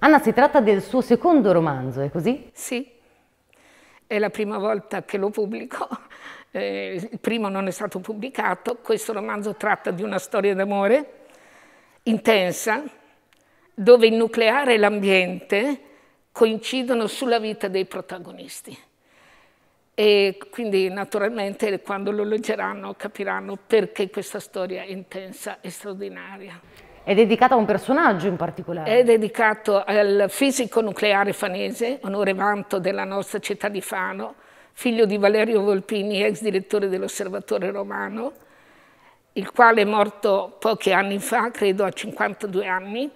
Anna, si tratta del suo secondo romanzo, è così? Sì, è la prima volta che lo pubblico. Eh, il primo non è stato pubblicato. Questo romanzo tratta di una storia d'amore intensa, dove il nucleare e l'ambiente coincidono sulla vita dei protagonisti. E quindi naturalmente quando lo leggeranno capiranno perché questa storia è intensa e straordinaria. È dedicato a un personaggio in particolare. È dedicato al fisico nucleare fanese, onore vanto della nostra città di Fano, figlio di Valerio Volpini, ex direttore dell'Osservatore Romano, il quale è morto pochi anni fa, credo a 52 anni,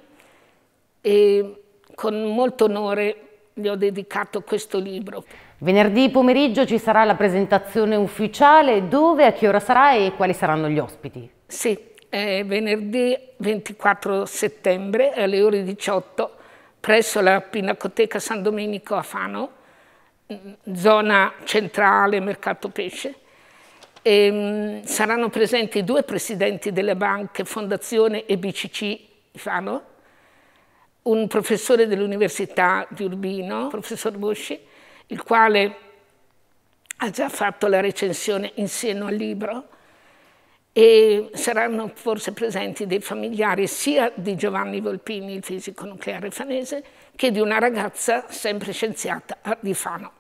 e con molto onore gli ho dedicato questo libro. Venerdì pomeriggio ci sarà la presentazione ufficiale, dove, a che ora sarà e quali saranno gli ospiti? Sì, eh, venerdì 24 settembre alle ore 18 presso la Pinacoteca San Domenico a Fano, mm, zona centrale Mercato Pesce. E, ehm, saranno presenti due presidenti delle banche, Fondazione e BCC di Fano, un professore dell'Università di Urbino, professor Bosci, il quale ha già fatto la recensione insieme al libro, e saranno forse presenti dei familiari sia di Giovanni Volpini, il fisico nucleare fanese, che di una ragazza sempre scienziata di Fano.